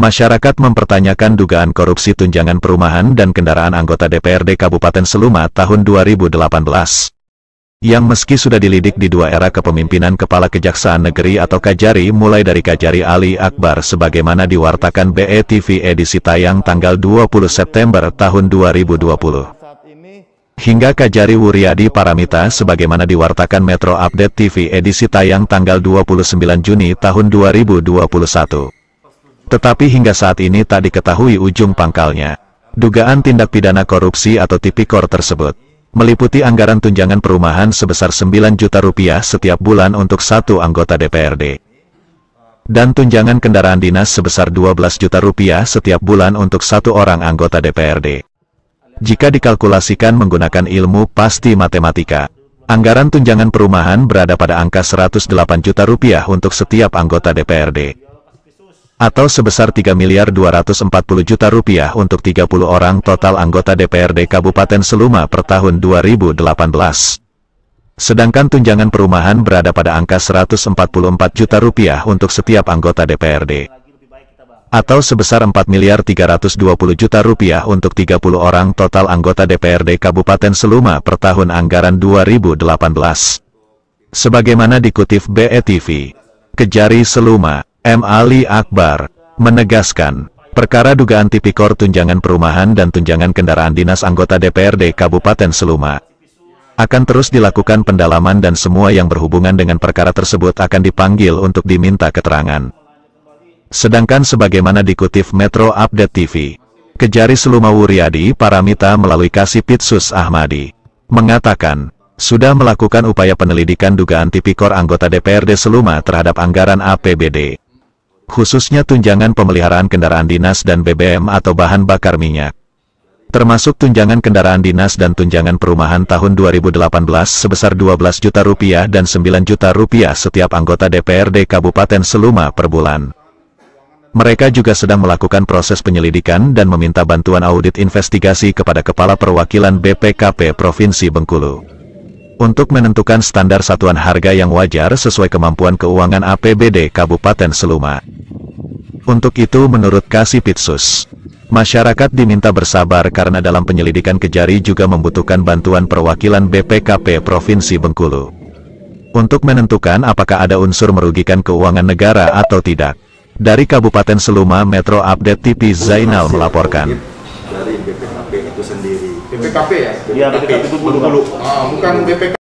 Masyarakat mempertanyakan dugaan korupsi tunjangan perumahan dan kendaraan anggota DPRD Kabupaten Seluma tahun 2018 yang meski sudah dilidik di dua era kepemimpinan Kepala Kejaksaan Negeri atau Kajari mulai dari Kajari Ali Akbar sebagaimana diwartakan BETV edisi tayang tanggal 20 September tahun 2020. Hingga Kajari Wuryadi Paramita sebagaimana diwartakan Metro Update TV edisi tayang tanggal 29 Juni tahun 2021. Tetapi hingga saat ini tak diketahui ujung pangkalnya. Dugaan tindak pidana korupsi atau tipikor tersebut meliputi anggaran tunjangan perumahan sebesar 9 juta rupiah setiap bulan untuk satu anggota DPRD, dan tunjangan kendaraan dinas sebesar 12 juta rupiah setiap bulan untuk satu orang anggota DPRD. Jika dikalkulasikan menggunakan ilmu pasti matematika, anggaran tunjangan perumahan berada pada angka 108 juta rupiah untuk setiap anggota DPRD atau sebesar 3 miliar 240 juta rupiah untuk 30 orang total anggota DPRD Kabupaten Seluma per tahun 2018. Sedangkan tunjangan perumahan berada pada angka 144 juta rupiah untuk setiap anggota DPRD. Atau sebesar 4 miliar 320 juta rupiah untuk 30 orang total anggota DPRD Kabupaten Seluma per tahun anggaran 2018. Sebagaimana dikutip BETV. Kejari Seluma. M. Ali Akbar, menegaskan, perkara dugaan tipikor tunjangan perumahan dan tunjangan kendaraan dinas anggota DPRD Kabupaten Seluma. Akan terus dilakukan pendalaman dan semua yang berhubungan dengan perkara tersebut akan dipanggil untuk diminta keterangan. Sedangkan sebagaimana dikutip Metro Update TV, Kejari Seluma Wuryadi Paramita melalui Kasih Pitsus Ahmadi, mengatakan, sudah melakukan upaya penyelidikan dugaan tipikor anggota DPRD Seluma terhadap anggaran APBD khususnya tunjangan pemeliharaan kendaraan dinas dan BBM atau bahan bakar minyak. Termasuk tunjangan kendaraan dinas dan tunjangan perumahan tahun 2018 sebesar 12 juta rupiah dan 9 juta rupiah setiap anggota DPRD Kabupaten Seluma per bulan. Mereka juga sedang melakukan proses penyelidikan dan meminta bantuan audit investigasi kepada Kepala Perwakilan BPKP Provinsi Bengkulu. Untuk menentukan standar satuan harga yang wajar sesuai kemampuan keuangan APBD Kabupaten Seluma. Untuk itu menurut Kasih Pitsus, masyarakat diminta bersabar karena dalam penyelidikan Kejari juga membutuhkan bantuan perwakilan BPKP Provinsi Bengkulu. Untuk menentukan apakah ada unsur merugikan keuangan negara atau tidak. Dari Kabupaten Seluma Metro Update TV Zainal melaporkan. Dari BPKP itu sendiri. BPKP ya? Iya, BPKP itu Bengkulu. Oh, bukan BPKP.